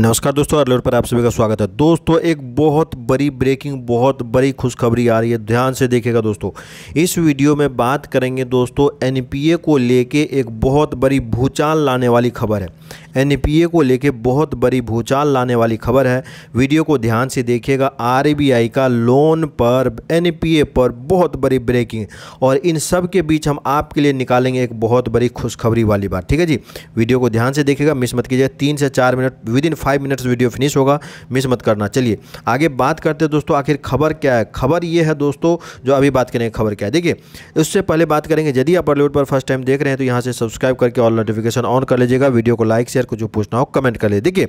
नमस्कार दोस्तों अर्लोर पर आप सभी का स्वागत है दोस्तों एक बहुत बड़ी ब्रेकिंग बहुत बड़ी खुशखबरी आ रही है ध्यान से देखेगा दोस्तों इस वीडियो में बात करेंगे दोस्तों एनपीए को लेके एक बहुत बड़ी भूचाल लाने वाली खबर है एनपीए को लेकर बहुत बड़ी भूचाल लाने वाली खबर है वीडियो को ध्यान से देखिएगा आरबीआई का लोन पर एनपीए पर बहुत बड़ी ब्रेकिंग और इन सब के बीच हम आपके लिए निकालेंगे एक बहुत बड़ी खुशखबरी वाली बात ठीक है जी वीडियो को ध्यान से देखिएगा मिस मत कीजिए तीन से चार minute within five minutes video finish होगा मिस मत करना चलिए आगे बात करते हैं दोस्तों आखिर खबर क्या है खबर ये है दोस्तों जो अभी बात करेंगे खबर क्या है देखिए उससे पहले बात करेंगे यदि आप अपलोड पर फर्स्ट टाइम देख रहे हैं तो यहाँ से सब्सक्राइब करके ऑल नोटिफिकेशन ऑन कर लीजिएगा वीडियो को लाइक लाइक शेयर को जो पूछना हो कमेंट कर ले देखिए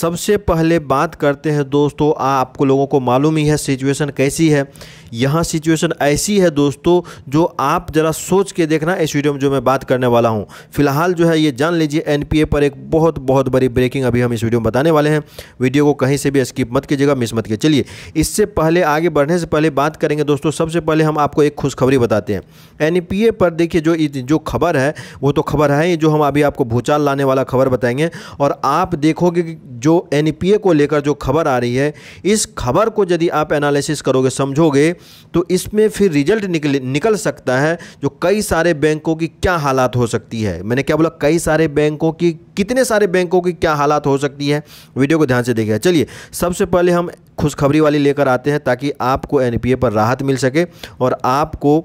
सबसे पहले बात करते हैं दोस्तों आपको लोगों को मालूम ही है सिचुएशन कैसी है यहाँ सिचुएशन ऐसी है दोस्तों जो आप ज़रा सोच के देखना इस वीडियो में जो मैं बात करने वाला हूँ फिलहाल जो है ये जान लीजिए एनपीए पर एक बहुत बहुत बड़ी ब्रेकिंग अभी हम इस वीडियो में बताने वाले हैं वीडियो को कहीं से भी स्किप मत कीजिएगा मिस मत कीजिए चलिए इससे पहले आगे बढ़ने से पहले बात करेंगे दोस्तों सबसे पहले हम आपको एक खुशखबरी बताते हैं एन पर देखिए जो जो खबर है वो तो खबर है जो हम अभी आपको भूचाल लाने वाला खबर बताएंगे और आप देखोगे कि जो एन e को लेकर जो खबर आ रही है इस खबर को यदि आप एनालिसिस करोगे समझोगे तो इसमें फिर रिजल्ट निकल निकल सकता है जो कई सारे बैंकों की क्या हालात हो सकती है मैंने क्या बोला कई सारे बैंकों की कितने सारे बैंकों की क्या हालात हो सकती है वीडियो को ध्यान से देखिएगा चलिए सबसे पहले हम खुशखबरी वाली लेकर आते हैं ताकि आपको एन e पर राहत मिल सके और आपको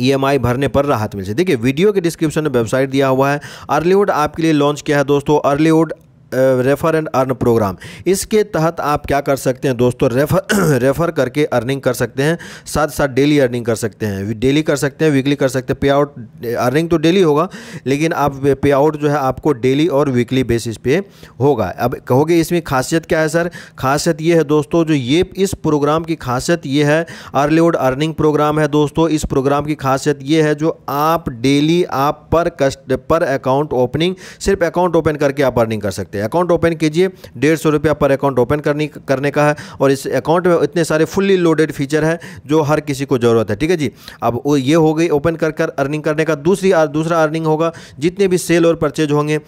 ईएमआई भरने पर राहत मिल सकती देखिए वीडियो के डिस्क्रिप्शन में वेबसाइट दिया हुआ है अर्लीवुड आपके लिए लॉन्च किया है दोस्तों अर्लीवुड रेफर एंड अर्न प्रोग्राम इसके तहत आप क्या कर सकते हैं दोस्तों रेफर रेफर करके अर्निंग कर सकते हैं साथ साथ डेली अर्निंग कर सकते हैं डेली कर सकते हैं वीकली कर सकते हैं पे आउट अर्निंग तो डेली होगा लेकिन आप पे आउट जो है आपको डेली और वीकली बेसिस पे होगा अब कहोगे इसमें खासियत क्या है सर खासियत ये है दोस्तों जो ये इस प्रोग्राम की खासियत ये है अर्लीवुड अर्निंग प्रोग्राम है दोस्तों इस प्रोग्राम की खासियत ये है जो आप डेली आप पर कस्ट पर अकाउंट ओपनिंग सिर्फ अकाउंट ओपन करके आप अर्निंग कर सकते हैं है अकाउंट ओपन कीजिए डेढ़ सौ रुपया पर अकाउंट ओपन करनी करने का है और इस अकाउंट में इतने सारे फुल्ली लोडेड फीचर है जो हर किसी को ज़रूरत है ठीक है जी अब वो ये हो गई ओपन कर कर अर्निंग करने का दूसरी दूसरा अर्निंग होगा जितने भी सेल और परचेज होंगे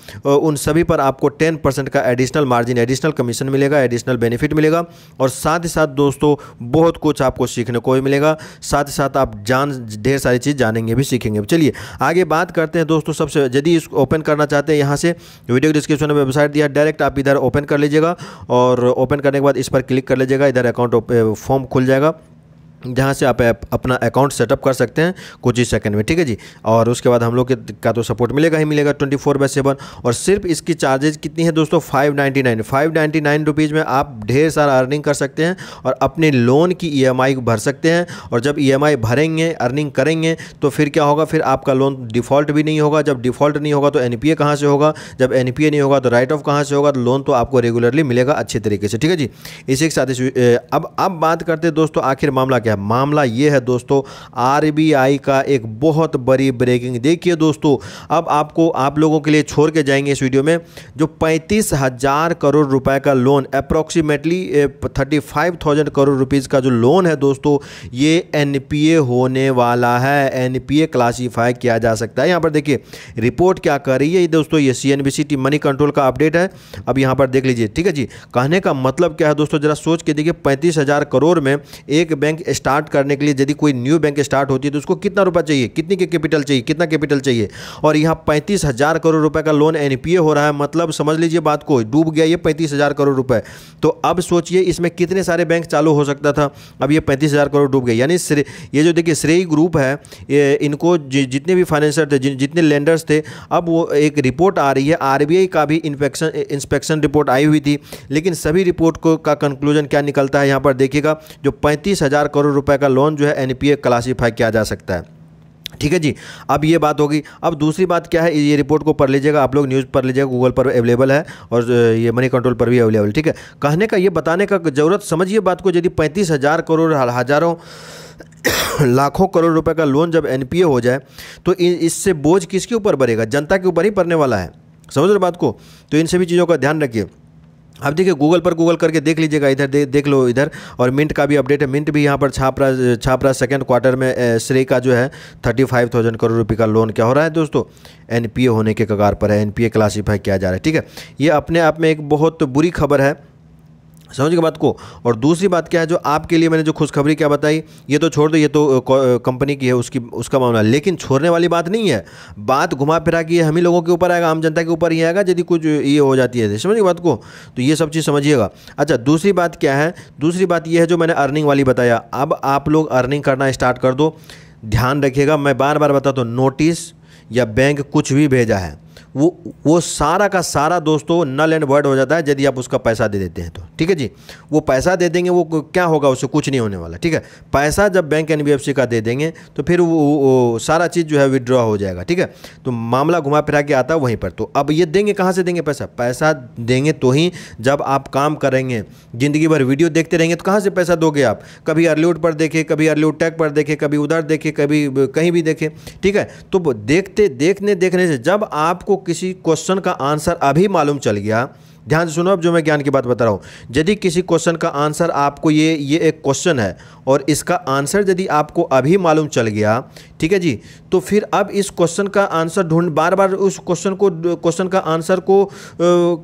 उन सभी पर आपको टेन परसेंट का एडिशनल मार्जिन एडिशनल कमीशन मिलेगा एडिशनल बेनिफिट मिलेगा और साथ ही साथ दोस्तों बहुत कुछ आपको सीखने को भी मिलेगा साथ ही साथ आप जान ढेर सारी चीज़ जानेंगे भी सीखेंगे चलिए आगे बात करते हैं दोस्तों सबसे यदि इसको ओपन करना चाहते हैं यहाँ से वीडियो डिस्क्रिप्शन में वेबसाइट दिया दिया डायरेक्ट आप इधर ओपन कर लीजिएगा और ओपन करने के बाद इस पर क्लिक कर लीजिएगा इधर अकाउंट फॉर्म खुल जाएगा जहाँ से आप अपना अकाउंट सेटअप कर सकते हैं कुछ ही सेकंड में ठीक है जी और उसके बाद हम लोग के का तो सपोर्ट मिलेगा ही मिलेगा ट्वेंटी फोर बाई सेवन और सिर्फ इसकी चार्जेज कितनी है दोस्तों five ninety nine five ninety nine rupees में आप ढेर सारा अर्निंग कर सकते हैं और अपने लोन की ई e भर सकते हैं और जब ई e भरेंगे अर्निंग करेंगे तो फिर क्या होगा फिर आपका लोन डिफ़ॉल्ट भी नहीं होगा जब डिफ़ॉल्ट नहीं होगा तो एन पी कहाँ से होगा जब एन नहीं होगा तो राइट ऑफ कहाँ से होगा तो लोन तो आपको रेगुलरली मिलेगा अच्छे तरीके से ठीक है जी इसी के साथ अब अब बात करते दोस्तों आखिर मामला क्या है मामला ये है दोस्तों आरबीआई का एक बहुत बड़ी ब्रेकिंग देखिए दोस्तों अब आपको आप लोगों के लिए छोड़ के जाएंगे इस वीडियो में जो पैंतीस हज़ार करोड़ रुपए का loan approximately thirty five thousand crore rupees का जो लोन है दोस्तों ये एन होने वाला है एन क्लासीफाई किया जा सकता है यहाँ पर देखिए रिपोर्ट क्या कर रही है दोस्तों ये सी टी मनी कंट्रोल का अपडेट है अब यहाँ पर देख लीजिए ठीक है जी कहने का मतलब क्या है दोस्तों जरा सोच के देखिए पैंतीस हज़ार करोड़ में एक बैंक स्टार्ट करने के लिए यदि कोई न्यू बैंक स्टार्ट होती है तो उसको कितना रुपया चाहिए कितनी के कैपिटल चाहिए कितना कैपिटल चाहिए और यहाँ पैंतीस हज़ार करोड़ रुपये का लोन एन हो रहा है मतलब समझ लीजिए बात को डूब गया ये पैंतीस हज़ार करोड़ रुपये तो अब सोचिए इसमें कितने सारे बैंक चालू हो सकता था अब ये पैंतीस हज़ार करोड़ डूब गए यानी ये जो देखिए श्रेय ग्रुप है इनको जितने भी फाइनेंशियर थे जितने लेंडर्स थे अब वो एक रिपोर्ट आ रही है आर का भी इंफेक्शन इंस्पेक्शन रिपोर्ट आई हुई थी लेकिन सभी रिपोर्ट को का कंक्लूजन क्या निकलता है यहाँ पर देखिएगा जो पैंतीस हज़ार करोड़ करोड़ रुपए का लोन जो है एनपीए क्लासीफाई किया जा सकता है ठीक है जी अब ये बात होगी अब दूसरी बात क्या है ये रिपोर्ट को पढ़ लीजिएगा आप लोग न्यूज़ पढ़ लीजिएगा गूगल पर अवेलेबल है और ये मनी कंट्रोल पर भी अवेलेबल ठीक है कहने का ये बताने का ज़रूरत समझिए बात को यदि पैंतीस हज़ार करोड़ हज़ारों लाखों करोड़ रुपए का लोन जब एनपीए हो जाए तो इससे बोझ किसके ऊपर बढ़ेगा जनता के ऊपर ही पड़ने वाला है समझ रहे बात को तो इन सभी चीज़ों का ध्यान रखिए आप देखिए गूगल पर गूगल करके देख लीजिएगा इधर दे, देख लो इधर और मिंट का भी अपडेट है मिंट भी यहाँ पर छाप रहा छाप रहा सेकेंड क्वार्टर में श्रेय का जो है थर्टी फाइव थाउजेंड करोड़ रुपये का लोन क्या हो रहा है दोस्तों एन होने के कगार पर है एन क्लासीफाई किया जा रहा है ठीक है ये अपने आप में एक बहुत बुरी खबर है समझ गए बात को और दूसरी बात क्या है जो आपके लिए मैंने जो खुशखबरी क्या बताई ये तो छोड़ दो ये तो कंपनी की है उसकी उसका मामला लेकिन छोड़ने वाली बात नहीं है बात घुमा फिरा के हम ही लोगों के ऊपर आएगा आम जनता के ऊपर ही आएगा यदि कुछ ये हो जाती है समझ गए बात को तो ये सब चीज़ समझिएगा अच्छा दूसरी बात क्या है दूसरी बात यह है जो मैंने अर्निंग वाली बताया अब आप लोग अर्निंग करना स्टार्ट कर दो ध्यान रखिएगा मैं बार बार बताता हूँ नोटिस या बैंक कुछ भी भेजा है वो वो सारा का सारा दोस्तों नल एंड वर्ड हो जाता है यदि आप उसका पैसा दे देते हैं तो ठीक है जी वो पैसा दे देंगे वो क्या होगा उससे कुछ नहीं होने वाला ठीक है पैसा जब बैंक एन का दे देंगे तो फिर वो, वो सारा चीज़ जो है विड्रॉ हो जाएगा ठीक है तो मामला घुमा फिरा के आता है वहीं पर तो अब ये देंगे कहाँ से देंगे पैसा पैसा देंगे तो ही जब आप काम करेंगे ज़िंदगी भर वीडियो देखते रहेंगे तो कहाँ से पैसा दोगे आप कभी अर्लीवुड पर देखे कभी अर्लीवुड टैग पर देखे कभी उधर देखे कभी कहीं भी देखे ठीक है तो देखते देखने देखने से जब आपको किसी क्वेश्चन का आंसर अभी मालूम चल गया ध्यान से सुनो अब जो मैं ज्ञान की बात बता रहा हूँ यदि किसी क्वेश्चन का आंसर आपको ये ये एक क्वेश्चन है और इसका आंसर यदि आपको अभी मालूम चल गया ठीक है जी तो फिर अब इस क्वेश्चन का आंसर ढूंढ बार बार उस क्वेश्चन को क्वेश्चन का आंसर को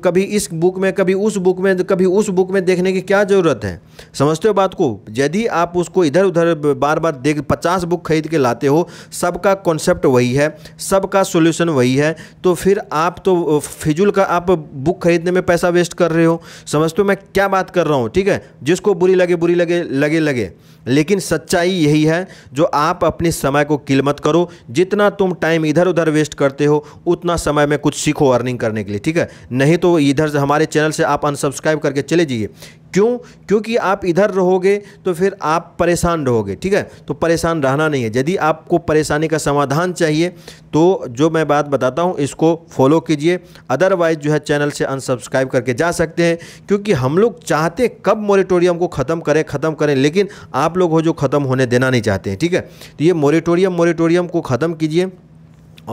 कभी इस बुक में कभी उस बुक में कभी उस बुक में देखने की क्या ज़रूरत है समझते हो बात को यदि आप उसको इधर उधर बार बार देख पचास बुक खरीद के लाते हो सबका कॉन्सेप्ट वही है सबका सोल्यूशन वही है तो फिर आप तो फिजुल का आप बुक खरीदने में पैसा वेस्ट कर रहे हो समझते हो मैं क्या बात कर रहा हूँ ठीक है जिसको बुरी लगे बुरी लगे लगे लगे लेकिन सच्चाई यही है जो आप अपने समय को किल मत करो जितना तुम टाइम इधर उधर वेस्ट करते हो उतना समय में कुछ सीखो अर्निंग करने के लिए ठीक है नहीं तो इधर हमारे चैनल से आप अनसब्सक्राइब करके चले जाइए क्यों क्योंकि आप इधर रहोगे तो फिर आप परेशान रहोगे ठीक है तो परेशान रहना नहीं है यदि आपको परेशानी का समाधान चाहिए तो जो मैं बात बताता हूँ इसको फॉलो कीजिए अदरवाइज जो है चैनल से अनसब्सक्राइब करके जा सकते हैं क्योंकि हम लोग चाहते कब मोरेटोरियम को ख़त्म करें ख़त्म करें लेकिन आप लोग हो जो ख़त्म होने देना नहीं चाहते हैं ठीक है तो ये मोरेटोरियम मोरेटोरियम को ख़त्म कीजिए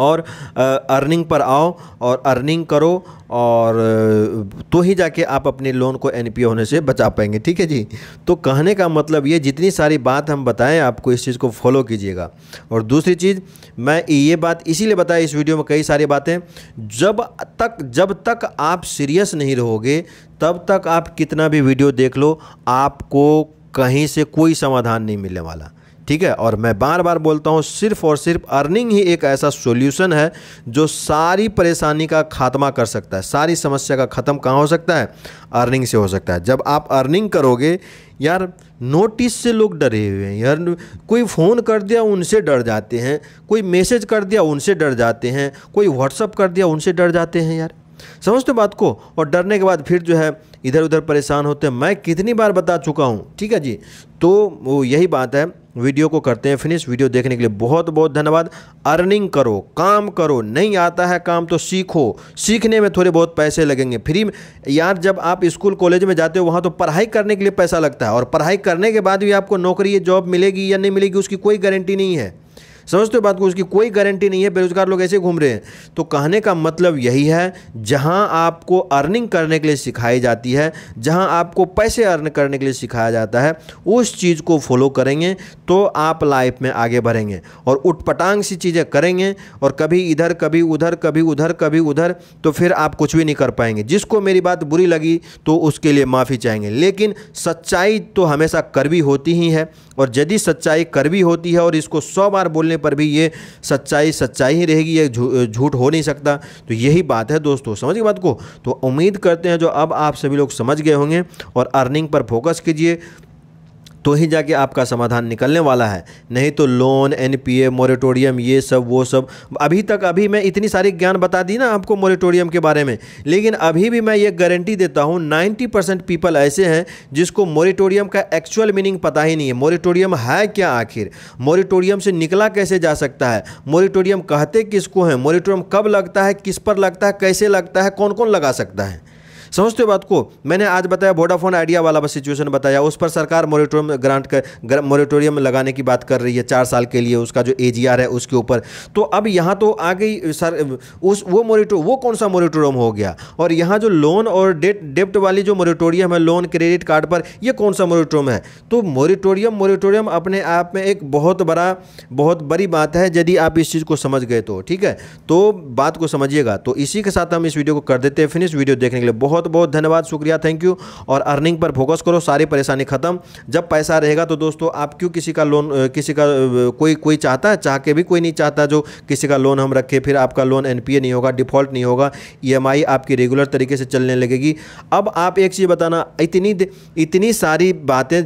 और अर्निंग पर आओ और अर्निंग करो और तो ही जाके आप अपने लोन को एन होने से बचा पाएंगे ठीक है जी तो कहने का मतलब ये जितनी सारी बात हम बताएं आपको इस चीज़ को फॉलो कीजिएगा और दूसरी चीज़ मैं ये बात इसीलिए बताया इस वीडियो में कई सारी बातें जब तक जब तक आप सीरियस नहीं रहोगे तब तक आप कितना भी वीडियो देख लो आपको कहीं से कोई समाधान नहीं मिलने वाला ठीक है और मैं बार बार बोलता हूँ सिर्फ और सिर्फ अर्निंग ही एक ऐसा सॉल्यूशन है जो सारी परेशानी का खात्मा कर सकता है सारी समस्या का ख़त्म कहाँ हो सकता है अर्निंग से हो सकता है जब आप अर्निंग करोगे यार नोटिस से लोग डरे हुए हैं यार कोई फ़ोन कर दिया उनसे डर जाते हैं कोई मैसेज कर दिया उनसे डर जाते हैं कोई व्हाट्सअप कर दिया उनसे डर जाते हैं यार समझते बात को और डरने के बाद फिर जो है इधर उधर परेशान होते हैं मैं कितनी बार बता चुका हूँ ठीक है जी तो वो यही बात है वीडियो को करते हैं फिनिश वीडियो देखने के लिए बहुत बहुत धन्यवाद अर्निंग करो काम करो नहीं आता है काम तो सीखो सीखने में थोड़े बहुत पैसे लगेंगे फ्री यार जब आप स्कूल कॉलेज में जाते हो वहाँ तो पढ़ाई करने के लिए पैसा लगता है और पढ़ाई करने के बाद भी आपको नौकरी या जॉब मिलेगी या नहीं मिलेगी उसकी कोई गारंटी नहीं है समझते हो बात को उसकी कोई गारंटी नहीं है बेरोजगार लोग ऐसे घूम रहे हैं तो कहने का मतलब यही है जहां आपको अर्निंग करने के लिए सिखाई जाती है जहाँ आपको पैसे अर्न करने के लिए सिखाया जाता है उस चीज़ को फॉलो करेंगे तो आप लाइफ में आगे बढ़ेंगे और उटपटांग सी चीज़ें करेंगे और कभी इधर कभी उधर कभी उधर कभी उधर तो फिर आप कुछ भी नहीं कर पाएंगे जिसको मेरी बात बुरी लगी तो उसके लिए माफ़ी चाहेंगे लेकिन सच्चाई तो हमेशा करवी होती ही है और यदि सच्चाई करवी होती है और इसको सौ बार बोलने होने पर भी ये सच्चाई सच्चाई ही रहेगी ये झूठ हो नहीं सकता तो यही बात है दोस्तों समझ गए बात को तो उम्मीद करते हैं जो अब आप सभी लोग समझ गए होंगे और अर्निंग पर फोकस कीजिए तो ही जाके आपका समाधान निकलने वाला है नहीं तो लोन एन मोरेटोरियम ये सब वो सब अभी तक अभी मैं इतनी सारी ज्ञान बता दी ना आपको मोरेटोरियम के बारे में लेकिन अभी भी मैं ये गारंटी देता हूँ नाइन्टी पीपल ऐसे हैं जिसको मोरेटोरियम का एक्चुअल मीनिंग पता ही नहीं है मोरेटोरियम है क्या आखिर मोरेटोरियम से निकला कैसे जा सकता है मोरेटोरियम कहते किसको हैं मोरेटोरियम कब लगता है किस पर लगता है कैसे लगता है कौन कौन लगा सकता है समझते हो बात को मैंने आज बताया वोडाफोन आइडिया वाला सिचुएशन बताया उस पर सरकार मोरिटोरियम ग्रांट कर मोरिटोरियम लगाने की बात कर रही है चार साल के लिए उसका जो ए है उसके ऊपर तो अब यहाँ तो आ गई सर उस वो मोरिटो वो कौन सा मोरिटोरियम हो गया और यहाँ जो लोन और डेट डेप्ट वाली जो मोरिटोरियम है लोन क्रेडिट कार्ड पर ये कौन सा मोरिटोरियम है तो मोरिटोरियम मोरिटोरियम अपने आप में एक बहुत बड़ा बहुत बड़ी बात है यदि आप इस चीज़ को समझ गए तो ठीक है तो बात को समझिएगा तो इसी के साथ हम इस वीडियो को कर देते हैं फिनिश वीडियो देखने के लिए बहुत बहुत बहुत धन्यवाद शुक्रिया थैंक यू और अर्निंग पर फोकस करो सारी परेशानी खत्म जब पैसा रहेगा तो दोस्तों आप क्यों किसी का लोन किसी का कोई कोई चाहता है चाह के भी कोई नहीं चाहता जो किसी का लोन हम रखें फिर आपका लोन एन नहीं होगा डिफॉल्ट नहीं होगा ई e आपकी रेगुलर तरीके से चलने लगेगी अब आप एक चीज़ बताना इतनी इतनी सारी बातें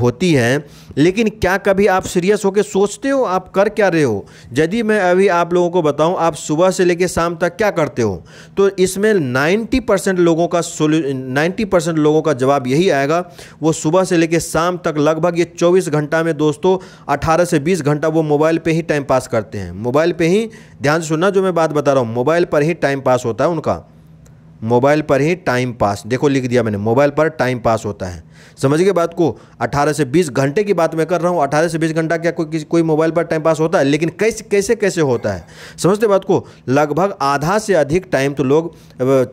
होती हैं लेकिन क्या कभी आप सीरियस होकर सोचते हो आप कर क्या रहे हो यदि मैं अभी आप लोगों को बताऊं आप सुबह से लेकर शाम तक क्या करते हो तो इसमें 90 परसेंट लोगों का नाइन्टी परसेंट लोगों का जवाब यही आएगा वो सुबह से लेकर शाम तक लगभग ये चौबीस घंटा में दोस्तों अठारह से बीस घंटा वो मोबाइल पर ही टाइम पास करते हैं मोबाइल पर ही ध्यान से सुनना जो मैं बात बता रहा हूँ मोबाइल पर ही टाइम पास होता है उनका मोबाइल पर ही टाइम पास देखो लिख दिया मैंने मोबाइल पर टाइम पास होता है समझ गए बात को 18 से 20 घंटे की बात मैं कर रहा हूँ 18 से 20 घंटा क्या कोई किसी कोई मोबाइल पर टाइम पास होता है लेकिन कैसे कैसे कैसे होता है समझते बात को लगभग आधा से अधिक टाइम तो लोग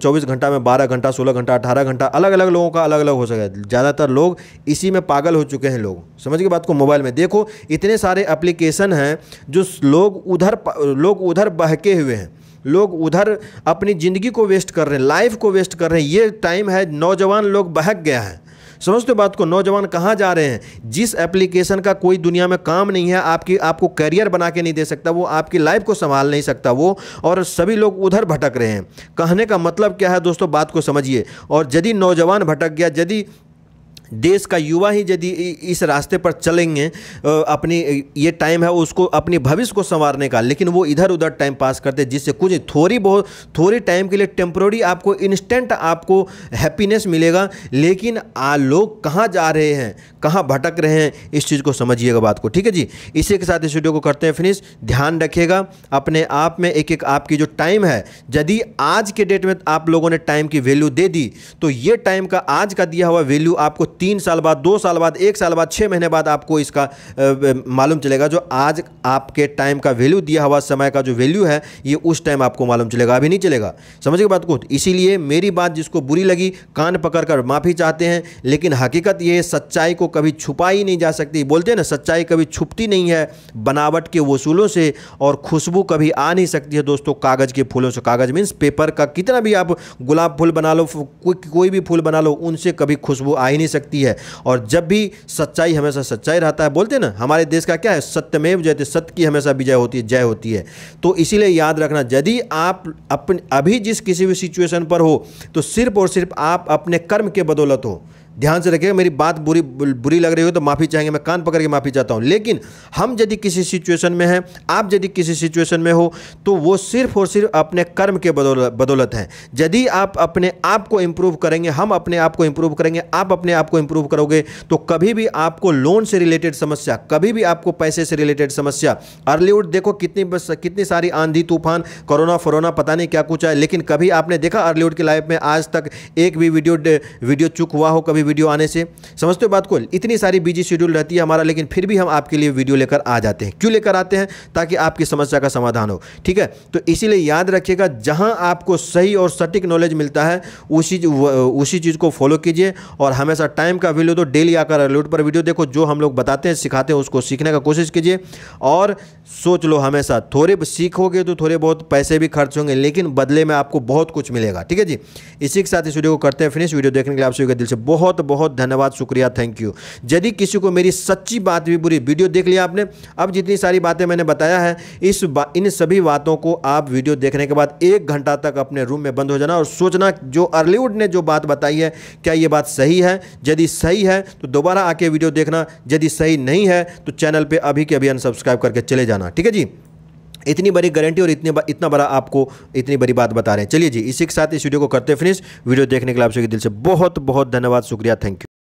24 घंटा में 12 घंटा 16 घंटा 18 घंटा अलग अलग लोगों का अलग अलग हो सके है ज़्यादातर लोग इसी में पागल हो चुके हैं लोग समझ गए बात को मोबाइल में देखो इतने सारे एप्लीकेशन हैं जो लोग उधर लोग उधर बहके हुए हैं लोग उधर अपनी ज़िंदगी को वेस्ट कर रहे हैं लाइफ को वेस्ट कर रहे हैं ये टाइम है नौजवान लोग बहक गया है समझते हो बात को नौजवान कहाँ जा रहे हैं जिस एप्लीकेशन का कोई दुनिया में काम नहीं है आपकी आपको करियर बना के नहीं दे सकता वो आपकी लाइफ को संभाल नहीं सकता वो और सभी लोग उधर भटक रहे हैं कहने का मतलब क्या है दोस्तों बात को समझिए और यदि नौजवान भटक गया यदि देश का युवा ही यदि इस रास्ते पर चलेंगे अपनी ये टाइम है उसको अपने भविष्य को संवारने का लेकिन वो इधर उधर टाइम पास करते जिससे कुछ थोड़ी बहुत थोड़ी टाइम के लिए टेम्प्रोरी आपको इंस्टेंट आपको हैप्पीनेस मिलेगा लेकिन आ लोग कहाँ जा रहे हैं कहाँ भटक रहे हैं इस चीज़ को समझिएगा बात को ठीक है जी इसी के साथ इस वीडियो को करते हैं फिनिश ध्यान रखिएगा अपने आप में एक एक आपकी जो टाइम है यदि आज के डेट में आप लोगों ने टाइम की वैल्यू दे दी तो ये टाइम का आज का दिया हुआ वैल्यू आपको तीन साल बाद दो साल बाद एक साल बाद छः महीने बाद आपको इसका मालूम चलेगा जो आज आपके टाइम का वैल्यू दिया हुआ समय का जो वैल्यू है ये उस टाइम आपको मालूम चलेगा अभी नहीं चलेगा समझ गए बात को इसीलिए मेरी बात जिसको बुरी लगी कान पकड़ कर माफ़ी चाहते हैं लेकिन हकीकत ये सच्चाई को कभी छुपा ही नहीं जा सकती बोलते हैं ना सच्चाई कभी छुपती नहीं है बनावट के वसूलों से और खुशबू कभी आ नहीं सकती है दोस्तों कागज़ के फूलों से कागज़ मीन्स पेपर का कितना भी आप गुलाब फूल बना लो कोई भी फूल बना लो उनसे कभी खुशबू आ ही नहीं सकती सकती है और जब भी सच्चाई हमेशा सच्चाई रहता है बोलते हैं ना हमारे देश का क्या है सत्यमेव जयते सत्य की हमेशा विजय होती है जय होती है तो इसीलिए याद रखना यदि आप अपन अभी जिस किसी भी सिचुएशन पर हो तो सिर्फ और सिर्फ आप अपने कर्म के बदौलत हो ध्यान से रखिएगा मेरी बात बुरी बुरी लग रही हो तो माफ़ी चाहेंगे मैं कान पकड़ के माफ़ी चाहता हूँ लेकिन हम यदि किसी सिचुएशन में हैं आप यदि किसी सिचुएशन में हो तो वो सिर्फ और सिर्फ अपने कर्म के बदौलत बदौलत हैं यदि आप अपने आप को इम्प्रूव करेंगे हम अपने आप को इम्प्रूव करेंगे आप अपने आप को इम्प्रूव करोगे तो कभी भी आपको लोन से रिलेटेड समस्या कभी भी आपको पैसे से रिलेटेड समस्या अर्लीवुड देखो कितनी बस कितनी सारी आंधी तूफान कोरोना फरोना पता नहीं क्या कुछ है लेकिन कभी आपने देखा अर्लीवुड की लाइफ में आज तक एक भी वीडियो वीडियो चुक हुआ हो कभी भी वीडियो आने से समझते हो बात को इतनी सारी बिजी शेड्यूल रहती है हमारा लेकिन फिर भी हम आपके लिए वीडियो लेकर आ जाते हैं क्यों लेकर आते हैं ताकि आपकी समस्या का समाधान हो ठीक है तो इसीलिए याद रखिएगा जहाँ आपको सही और सटीक नॉलेज मिलता है उसी उसी चीज़ को फॉलो कीजिए और हमेशा टाइम का वैल्यू तो डेली आकर अलर्ट पर वीडियो देखो जो हम लोग बताते हैं सिखाते हैं उसको सीखने का कोशिश कीजिए और सोच लो हमेशा थोड़े सीखोगे तो थोड़े बहुत पैसे भी खर्च होंगे लेकिन बदले में आपको बहुत कुछ मिलेगा ठीक है जी इसी के साथ इस वीडियो को करते हैं फिनिश वीडियो देखने के लिए आप सभी का दिल से बहुत बहुत बहुत धन्यवाद शुक्रिया थैंक यू यदि किसी को मेरी सच्ची बात भी बुरी वीडियो देख लिया आपने अब जितनी सारी बातें मैंने बताया है इस बा, इन सभी बातों को आप वीडियो देखने के बाद एक घंटा तक अपने रूम में बंद हो जाना और सोचना जो अर्लीवुड ने जो बात बताई है क्या ये बात सही है यदि सही है तो दोबारा आके वीडियो देखना यदि सही नहीं है तो चैनल पर अभी के अभी अनसब्सक्राइब करके चले जाना ठीक है जी इतनी बड़ी गारंटी और इतने बा, इतना बड़ा आपको इतनी बड़ी बात बता रहे हैं चलिए जी इसी के साथ इस वीडियो को करते फिनिश वीडियो देखने के लिए आप सभी दिल से बहुत बहुत धन्यवाद शुक्रिया थैंक यू